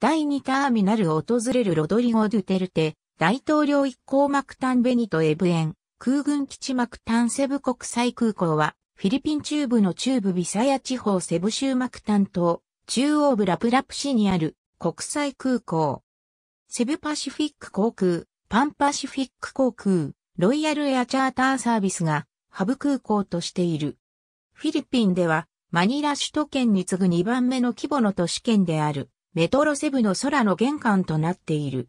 第2ターミナルを訪れるロドリゴ・ドゥテルテ、大統領一行マクタンベニト・エブエン、空軍基地マクタンセブ国際空港は、フィリピン中部の中部ビサヤ地方セブ州マクタン島、中央部ラプラプ市にある国際空港。セブパシフィック航空、パンパシフィック航空、ロイヤルエアチャーターサービスが、ハブ空港としている。フィリピンでは、マニラ首都圏に次ぐ2番目の規模の都市圏である。メトロセブの空の玄関となっている。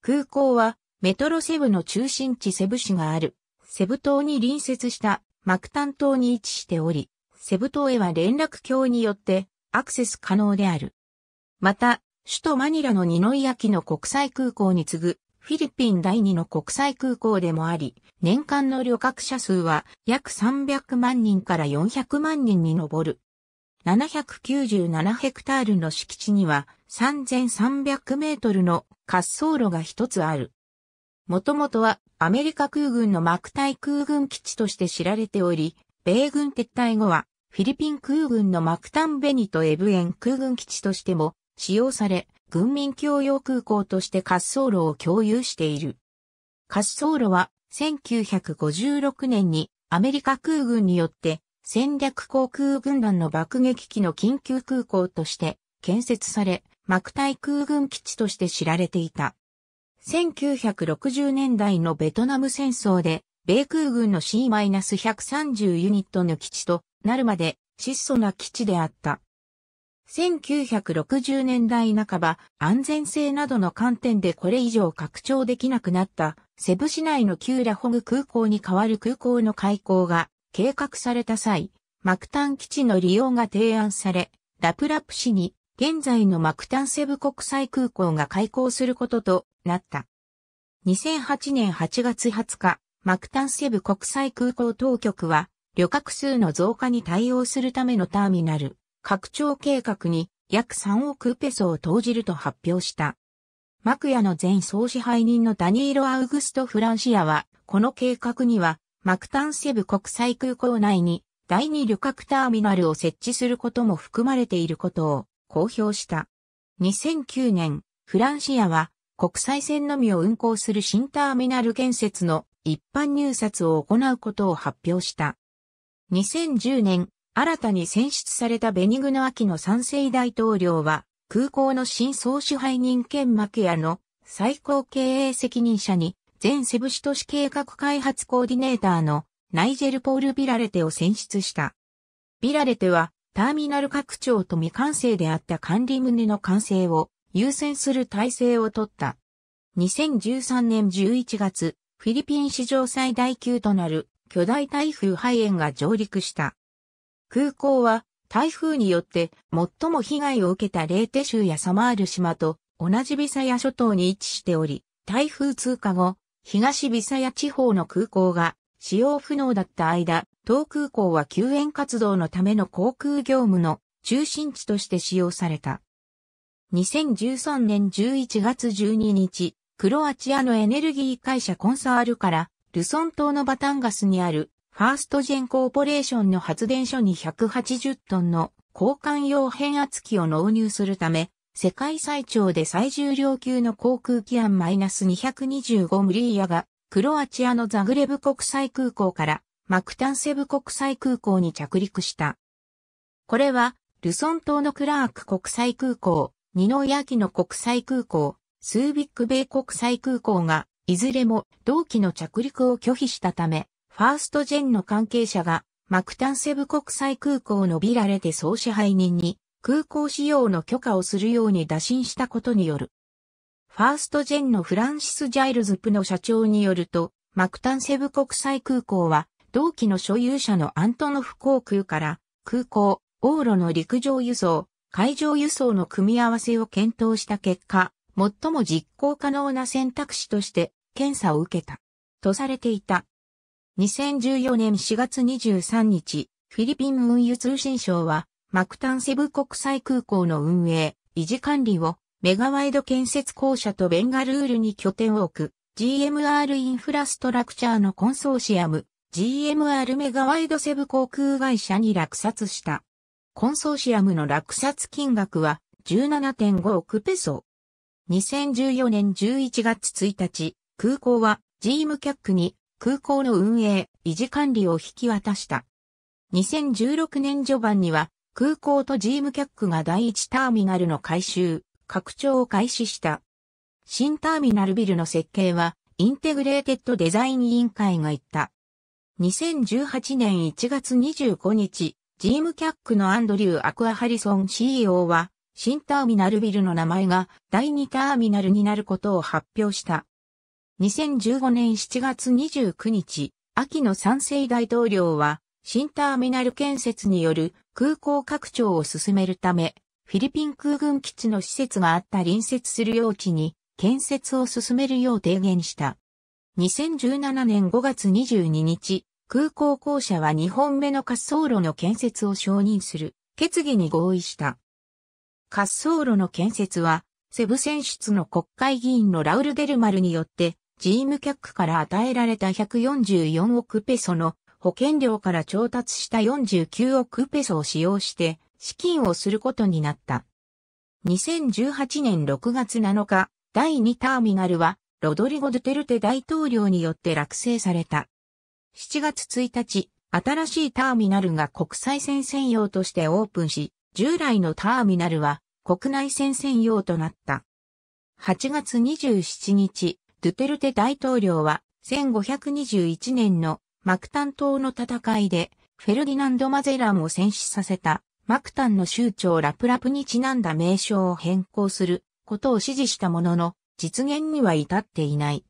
空港は、メトロセブの中心地セブ市がある、セブ島に隣接したマクタン島に位置しており、セブ島へは連絡橋によってアクセス可能である。また、首都マニラのニノイアキの国際空港に次ぐフィリピン第2の国際空港でもあり、年間の旅客者数は約300万人から400万人に上る。797ヘクタールの敷地には3300メートルの滑走路が一つある。もともとはアメリカ空軍の幕隊空軍基地として知られており、米軍撤退後はフィリピン空軍のマクタンベニとエブエン空軍基地としても使用され、軍民共用空港として滑走路を共有している。滑走路は1956年にアメリカ空軍によって戦略航空軍団の爆撃機の緊急空港として建設され、幕隊空軍基地として知られていた。1960年代のベトナム戦争で、米空軍の C-130 ユニットの基地となるまで質素な基地であった。1960年代半ば、安全性などの観点でこれ以上拡張できなくなった、セブ市内の旧ラホグ空港に代わる空港の開港が計画された際、マクタン基地の利用が提案され、ラプラプ市に現在のマクタンセブ国際空港が開港することとなった。2008年8月20日、マクタンセブ国際空港当局は、旅客数の増加に対応するためのターミナル、拡張計画に約3億ペソを投じると発表した。マクヤの前総支配人のダニーロ・アウグスト・フランシアは、この計画にはマクタンセブ国際空港内に第二旅客ターミナルを設置することも含まれていることを公表した。2009年、フランシアは国際線のみを運航する新ターミナル建設の一般入札を行うことを発表した。2010年、新たに選出されたベニグノアキの賛成大統領は、空港の新総支配人兼マケアの最高経営責任者に前セブ市都市計画開発コーディネーターのナイジェル・ポール・ビラレテを選出した。ビラレテはターミナル拡張と未完成であった管理棟の完成を優先する体制をとった。2013年11月、フィリピン史上最大級となる巨大台風肺炎が上陸した。空港は台風によって最も被害を受けたレーテ州やサマール島と同じビサヤ諸島に位置しており、台風通過後、東ビサヤ地方の空港が使用不能だった間、当空港は救援活動のための航空業務の中心地として使用された。2013年11月12日、クロアチアのエネルギー会社コンサールからルソン島のバタンガスにあるファーストジェンコーポレーションの発電所に180トンの交換用変圧器を納入するため、世界最長で最重量級の航空機案 -225 ムリーヤが、クロアチアのザグレブ国際空港からマクタンセブ国際空港に着陸した。これは、ルソン島のクラーク国際空港、ニノヤキの国際空港、スービック米国際空港が、いずれも同期の着陸を拒否したため、ファーストジェンの関係者が、マクタンセブ国際空港のビラレて、総支配人に空港使用の許可をするように打診したことによる。ファーストジェンのフランシス・ジャイルズ・プの社長によると、マクタンセブ国際空港は、同期の所有者のアントノフ航空から、空港、往路の陸上輸送、海上輸送の組み合わせを検討した結果、最も実行可能な選択肢として検査を受けた。とされていた。2014年4月23日、フィリピン運輸通信省はマクタンセブ国際空港の運営、維持管理をメガワイド建設公社とベンガルールに拠点を置く GMR インフラストラクチャーのコンソーシアム GMR メガワイドセブ航空会社に落札した。コンソーシアムの落札金額は17.5億ペソ。2014年11月1日、空港は GM キャックに空港の運営、維持管理を引き渡した。2016年序盤には空港とジームキャックが第1ターミナルの改修、拡張を開始した。新ターミナルビルの設計は、インテグレーテッドデザイン委員会が言った。2018年1月25日、ジームキャックのアンドリュー・アクア・ハリソン CEO は、新ターミナルビルの名前が第2ターミナルになることを発表した。2015年7月29日、秋の賛成大統領は、新ターミナル建設による空港拡張を進めるため、フィリピン空軍基地の施設があった隣接する用地に建設を進めるよう提言した。2017年5月22日、空港公社は2本目の滑走路の建設を承認する決議に合意した。滑走路の建設は、セブ選出の国会議員のラウル・デルマルによって、ジームキャックから与えられた144億ペソの保険料から調達した49億ペソを使用して資金をすることになった。2018年6月7日、第2ターミナルはロドリゴ・ドゥテルテ大統領によって落成された。7月1日、新しいターミナルが国際線専用としてオープンし、従来のターミナルは国内線専用となった。8月27日、ドゥテルテ大統領は1521年のマクタン島の戦いで、フェルディナンド・マゼランを戦死させた、マクタンの州長ラプラプにちなんだ名称を変更することを指示したものの、実現には至っていない。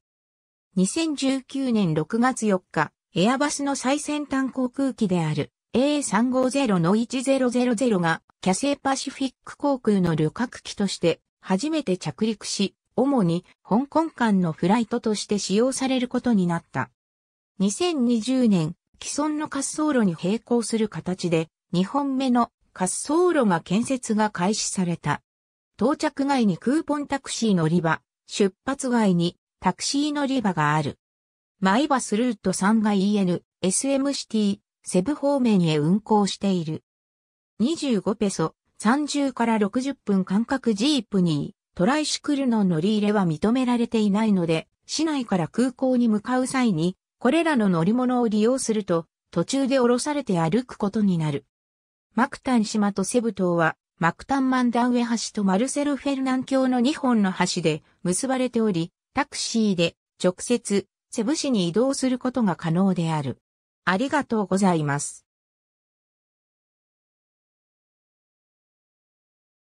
2019年6月4日、エアバスの最先端航空機である A350 1000が、キャセイパシフィック航空の旅客機として初めて着陸し、主に香港間のフライトとして使用されることになった。2020年、既存の滑走路に並行する形で、2本目の滑走路が建設が開始された。到着外にクーポンタクシー乗り場、出発外にタクシー乗り場がある。マイバスルート3が EN、SM シティ、セブ方面へ運行している。25ペソ、30から60分間隔ジープにトライシクルの乗り入れは認められていないので、市内から空港に向かう際にこれらの乗り物を利用すると、途中で降ろされて歩くことになる。マクタン島とセブ島は、マクタンマンダウエ橋とマルセル・フェルナン橋の2本の橋で結ばれており、タクシーで直接セブ市に移動することが可能である。ありがとうございます。